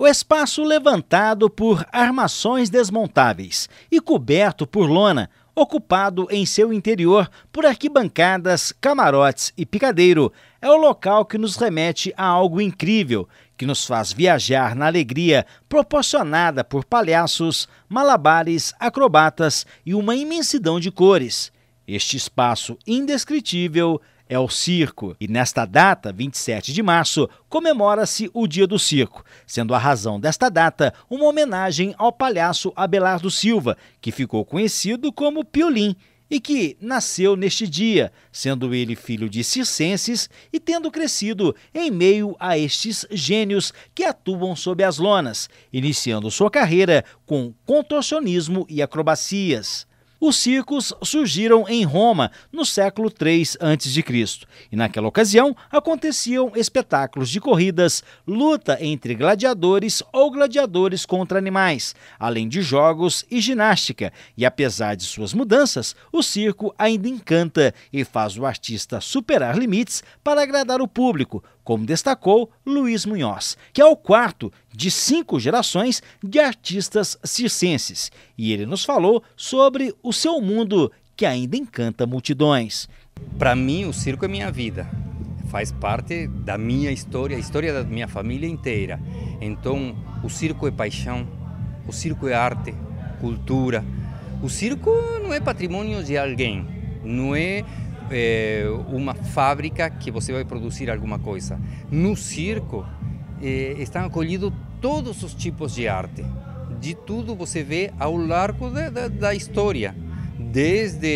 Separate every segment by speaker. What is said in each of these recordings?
Speaker 1: O espaço levantado por armações desmontáveis e coberto por lona, ocupado em seu interior por arquibancadas, camarotes e picadeiro, é o local que nos remete a algo incrível, que nos faz viajar na alegria proporcionada por palhaços, malabares, acrobatas e uma imensidão de cores. Este espaço indescritível é o circo, e nesta data, 27 de março, comemora-se o Dia do Circo, sendo a razão desta data uma homenagem ao palhaço Abelardo Silva, que ficou conhecido como Piolim e que nasceu neste dia, sendo ele filho de circenses e tendo crescido em meio a estes gênios que atuam sob as lonas, iniciando sua carreira com contorcionismo e acrobacias. Os circos surgiram em Roma no século III a.C. e naquela ocasião aconteciam espetáculos de corridas, luta entre gladiadores ou gladiadores contra animais, além de jogos e ginástica. E apesar de suas mudanças, o circo ainda encanta e faz o artista superar limites para agradar o público, como destacou Luiz Munhoz, que é o quarto de cinco gerações de artistas circenses. E ele nos falou sobre
Speaker 2: o seu mundo que ainda encanta multidões. Para mim, o circo é minha vida. Faz parte da minha história, a história da minha família inteira. Então, o circo é paixão, o circo é arte, cultura. O circo não é patrimônio de alguém, não é é, uma fábrica que você vai produzir alguma coisa. No circo é, estão acolhidos todos os tipos de arte. De tudo você vê ao largo da, da história. Desde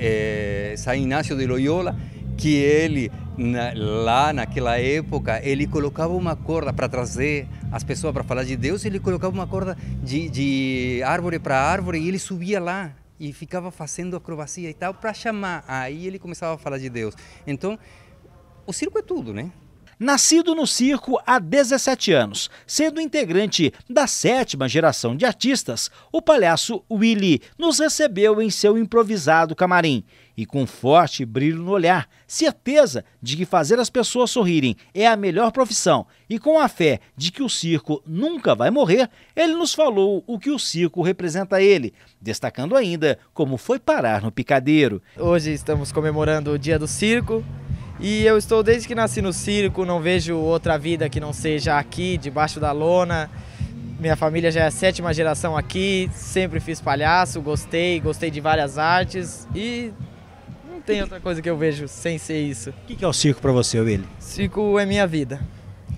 Speaker 2: é, San Inácio de Loyola, que ele na, lá naquela época ele colocava uma corda para trazer as pessoas para falar de Deus, ele colocava uma corda de, de árvore para árvore e ele subia lá e ficava fazendo acrobacia e tal para chamar. Aí ele começava a falar de Deus. Então, o circo é tudo, né? Nascido no circo há 17 anos, sendo
Speaker 1: integrante da sétima geração de artistas, o palhaço Willy nos recebeu em seu improvisado camarim e com forte brilho no olhar, certeza de que fazer as pessoas sorrirem é a melhor profissão e com a fé de que o circo nunca vai morrer, ele nos falou o que o circo representa a ele, destacando ainda como foi parar no picadeiro. Hoje
Speaker 3: estamos comemorando o Dia do Circo e eu estou desde que nasci no circo, não vejo outra vida que não seja aqui, debaixo da lona. Minha família já é a sétima geração aqui, sempre fiz palhaço, gostei, gostei de várias artes e não tem outra coisa que eu vejo sem ser isso. O que, que é o
Speaker 1: circo para você, Willi?
Speaker 3: Circo é minha vida.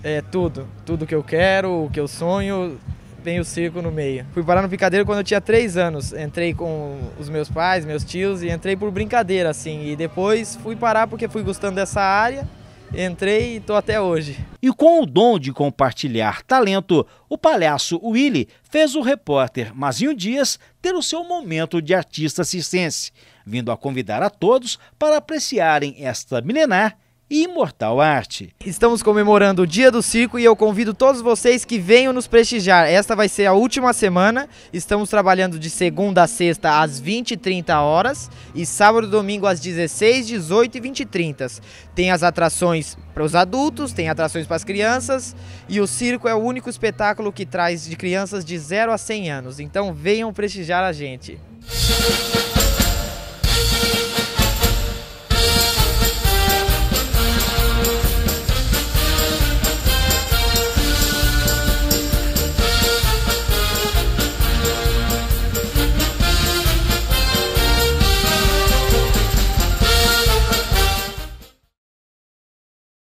Speaker 3: É tudo, tudo que eu quero, o que eu sonho, tem o circo no meio. Fui parar no picadeiro quando eu tinha três anos. Entrei com os meus pais, meus tios e entrei por brincadeira assim. E depois fui parar porque fui gostando dessa área. Entrei e tô até hoje.
Speaker 1: E com o dom de compartilhar talento, o palhaço Willy fez o repórter Mazinho Dias ter o seu momento de artista circense, vindo a convidar a todos para apreciarem esta milenar
Speaker 3: Imortal Arte. Estamos comemorando o Dia do Circo e eu convido todos vocês que venham nos prestigiar. Esta vai ser a última semana. Estamos trabalhando de segunda a sexta às 20 e 30 horas e sábado e domingo às 16, 18 e 20 e 30. Tem as atrações para os adultos, tem atrações para as crianças e o circo é o único espetáculo que traz de crianças de 0 a 100 anos. Então venham prestigiar a gente.